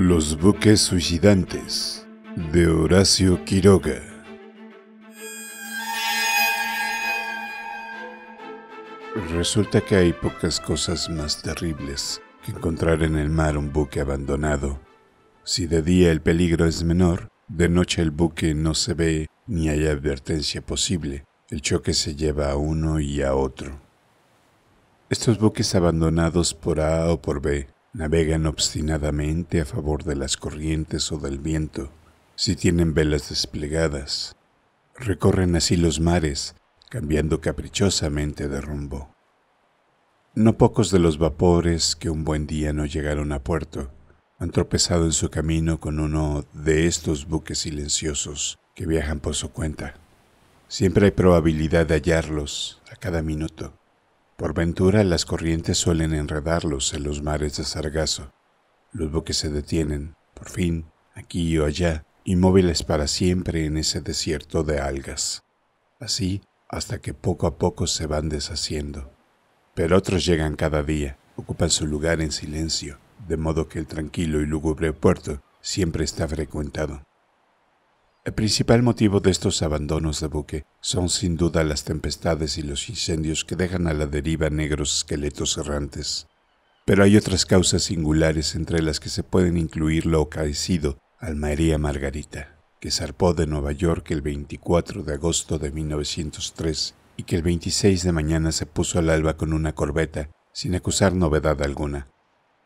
Los buques suicidantes de Horacio Quiroga Resulta que hay pocas cosas más terribles que encontrar en el mar un buque abandonado. Si de día el peligro es menor, de noche el buque no se ve ni hay advertencia posible. El choque se lleva a uno y a otro. Estos buques abandonados por A o por B Navegan obstinadamente a favor de las corrientes o del viento si tienen velas desplegadas. Recorren así los mares, cambiando caprichosamente de rumbo. No pocos de los vapores que un buen día no llegaron a puerto han tropezado en su camino con uno de estos buques silenciosos que viajan por su cuenta. Siempre hay probabilidad de hallarlos a cada minuto. Por ventura las corrientes suelen enredarlos en los mares de sargazo. Los buques se detienen, por fin, aquí o allá, inmóviles para siempre en ese desierto de algas. Así hasta que poco a poco se van deshaciendo. Pero otros llegan cada día, ocupan su lugar en silencio, de modo que el tranquilo y lúgubre puerto siempre está frecuentado. El principal motivo de estos abandonos de buque son sin duda las tempestades y los incendios que dejan a la deriva negros esqueletos errantes. Pero hay otras causas singulares entre las que se pueden incluir lo acaecido al María Margarita, que zarpó de Nueva York el 24 de agosto de 1903 y que el 26 de mañana se puso al alba con una corbeta, sin acusar novedad alguna.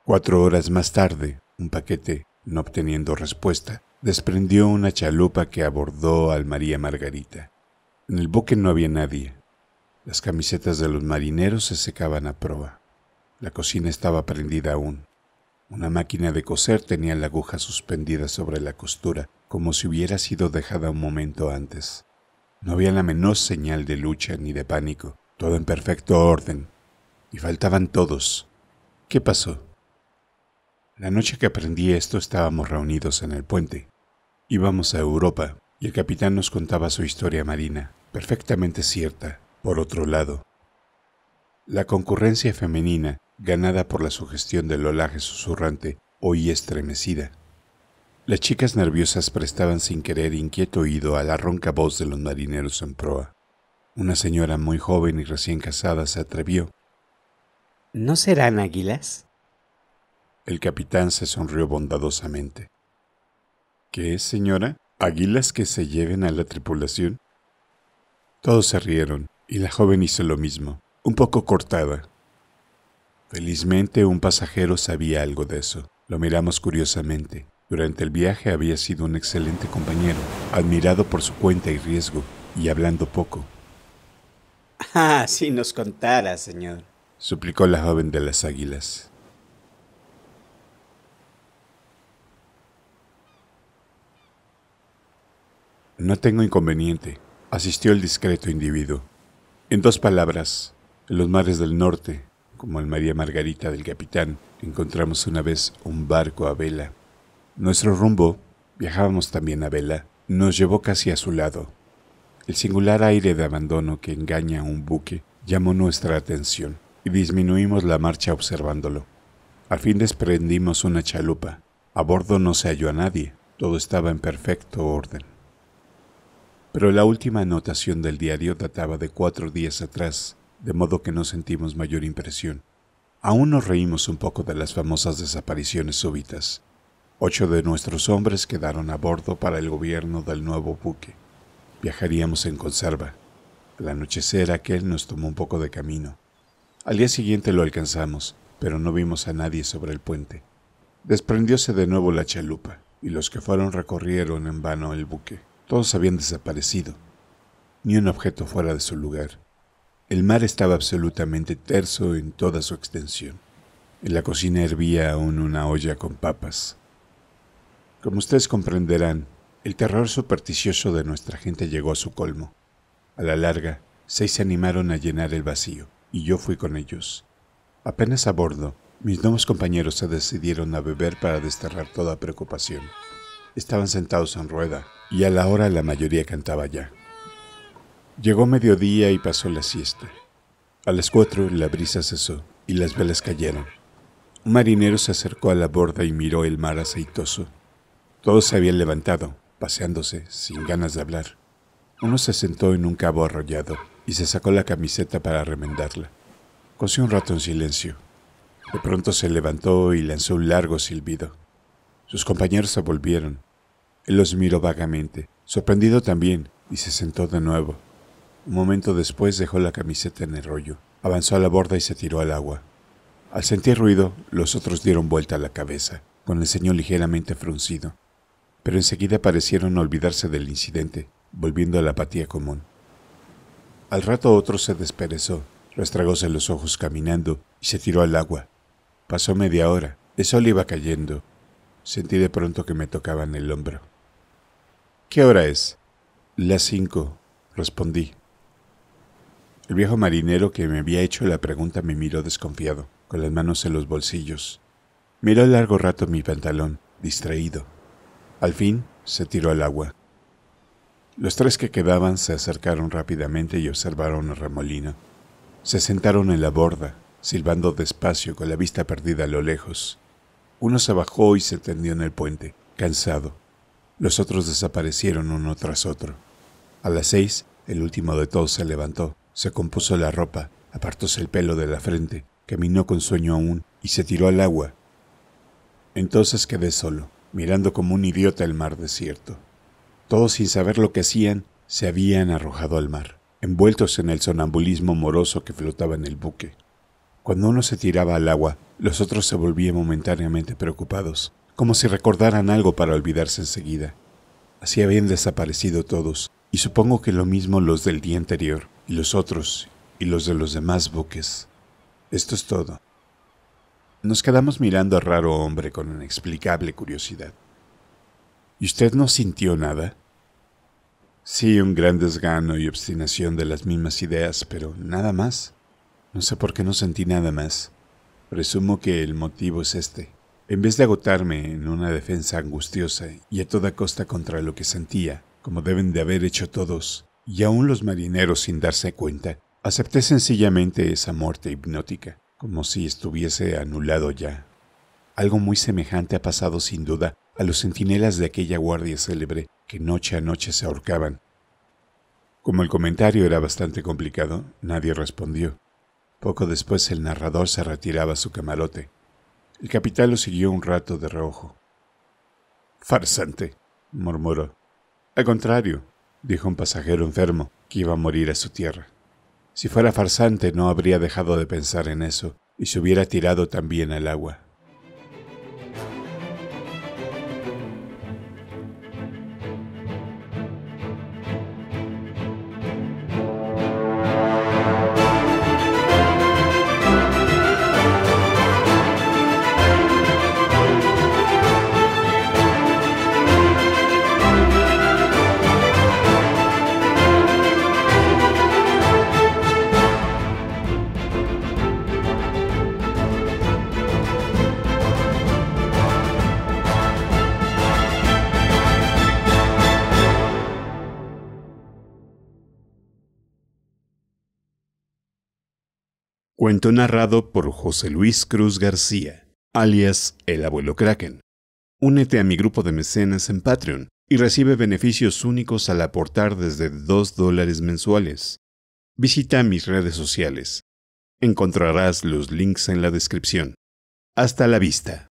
Cuatro horas más tarde, un paquete, no obteniendo respuesta, Desprendió una chalupa que abordó al María Margarita. En el buque no había nadie. Las camisetas de los marineros se secaban a proa. La cocina estaba prendida aún. Una máquina de coser tenía la aguja suspendida sobre la costura, como si hubiera sido dejada un momento antes. No había la menor señal de lucha ni de pánico, todo en perfecto orden. Y faltaban todos. ¿Qué pasó? La noche que aprendí esto estábamos reunidos en el puente. Íbamos a Europa y el capitán nos contaba su historia marina, perfectamente cierta, por otro lado. La concurrencia femenina, ganada por la sugestión del olaje susurrante, hoy estremecida. Las chicas nerviosas prestaban sin querer inquieto oído a la ronca voz de los marineros en proa. Una señora muy joven y recién casada se atrevió. ¿No serán águilas? El capitán se sonrió bondadosamente. ¿Qué, señora? ¿Águilas que se lleven a la tripulación? Todos se rieron, y la joven hizo lo mismo, un poco cortada. Felizmente un pasajero sabía algo de eso. Lo miramos curiosamente. Durante el viaje había sido un excelente compañero, admirado por su cuenta y riesgo, y hablando poco. Ah, si nos contara, señor, suplicó la joven de las águilas. No tengo inconveniente, asistió el discreto individuo. En dos palabras, en los mares del norte, como el María Margarita del capitán, encontramos una vez un barco a vela. Nuestro rumbo, viajábamos también a vela, nos llevó casi a su lado. El singular aire de abandono que engaña a un buque llamó nuestra atención y disminuimos la marcha observándolo. Al fin desprendimos una chalupa. A bordo no se halló a nadie. Todo estaba en perfecto orden. Pero la última anotación del diario databa de cuatro días atrás, de modo que no sentimos mayor impresión. Aún nos reímos un poco de las famosas desapariciones súbitas. Ocho de nuestros hombres quedaron a bordo para el gobierno del nuevo buque. Viajaríamos en conserva. Al anochecer aquel nos tomó un poco de camino. Al día siguiente lo alcanzamos, pero no vimos a nadie sobre el puente. Desprendióse de nuevo la chalupa, y los que fueron recorrieron en vano el buque. Todos habían desaparecido, ni un objeto fuera de su lugar. El mar estaba absolutamente terso en toda su extensión. En la cocina hervía aún una olla con papas. Como ustedes comprenderán, el terror supersticioso de nuestra gente llegó a su colmo. A la larga, seis se animaron a llenar el vacío, y yo fui con ellos. Apenas a bordo, mis nuevos compañeros se decidieron a beber para desterrar toda preocupación estaban sentados en rueda, y a la hora la mayoría cantaba ya. Llegó mediodía y pasó la siesta. A las cuatro la brisa cesó y las velas cayeron. Un marinero se acercó a la borda y miró el mar aceitoso. Todos se habían levantado, paseándose, sin ganas de hablar. Uno se sentó en un cabo arrollado y se sacó la camiseta para remendarla. Cosió un rato en silencio. De pronto se levantó y lanzó un largo silbido. Sus compañeros se volvieron. Él los miró vagamente, sorprendido también, y se sentó de nuevo. Un momento después dejó la camiseta en el rollo, avanzó a la borda y se tiró al agua. Al sentir ruido, los otros dieron vuelta a la cabeza, con el ceño ligeramente fruncido, pero enseguida parecieron olvidarse del incidente, volviendo a la apatía común. Al rato otro se desperezó, restragóse los ojos caminando y se tiró al agua. Pasó media hora, el sol iba cayendo, Sentí de pronto que me tocaban el hombro. ¿Qué hora es? Las cinco, respondí. El viejo marinero que me había hecho la pregunta me miró desconfiado, con las manos en los bolsillos. Miró largo rato mi pantalón, distraído. Al fin se tiró al agua. Los tres que quedaban se acercaron rápidamente y observaron a remolino. Se sentaron en la borda, silbando despacio con la vista perdida a lo lejos. Uno se bajó y se tendió en el puente, cansado. Los otros desaparecieron uno tras otro. A las seis, el último de todos se levantó, se compuso la ropa, apartóse el pelo de la frente, caminó con sueño aún y se tiró al agua. Entonces quedé solo, mirando como un idiota el mar desierto. Todos sin saber lo que hacían, se habían arrojado al mar, envueltos en el sonambulismo moroso que flotaba en el buque. Cuando uno se tiraba al agua, los otros se volvían momentáneamente preocupados, como si recordaran algo para olvidarse enseguida. Así habían desaparecido todos, y supongo que lo mismo los del día anterior, y los otros, y los de los demás buques. Esto es todo. Nos quedamos mirando al raro hombre con inexplicable curiosidad. ¿Y usted no sintió nada? Sí, un gran desgano y obstinación de las mismas ideas, pero nada más. No sé por qué no sentí nada más. Presumo que el motivo es este. En vez de agotarme en una defensa angustiosa y a toda costa contra lo que sentía, como deben de haber hecho todos, y aún los marineros sin darse cuenta, acepté sencillamente esa muerte hipnótica, como si estuviese anulado ya. Algo muy semejante ha pasado sin duda a los centinelas de aquella guardia célebre que noche a noche se ahorcaban. Como el comentario era bastante complicado, nadie respondió. Poco después el narrador se retiraba a su camarote. El capitán lo siguió un rato de reojo. Farsante, murmuró. Al contrario, dijo un pasajero enfermo, que iba a morir a su tierra. Si fuera farsante no habría dejado de pensar en eso, y se hubiera tirado también al agua. Cuento narrado por José Luis Cruz García, alias El Abuelo Kraken. Únete a mi grupo de mecenas en Patreon y recibe beneficios únicos al aportar desde 2 dólares mensuales. Visita mis redes sociales. Encontrarás los links en la descripción. Hasta la vista.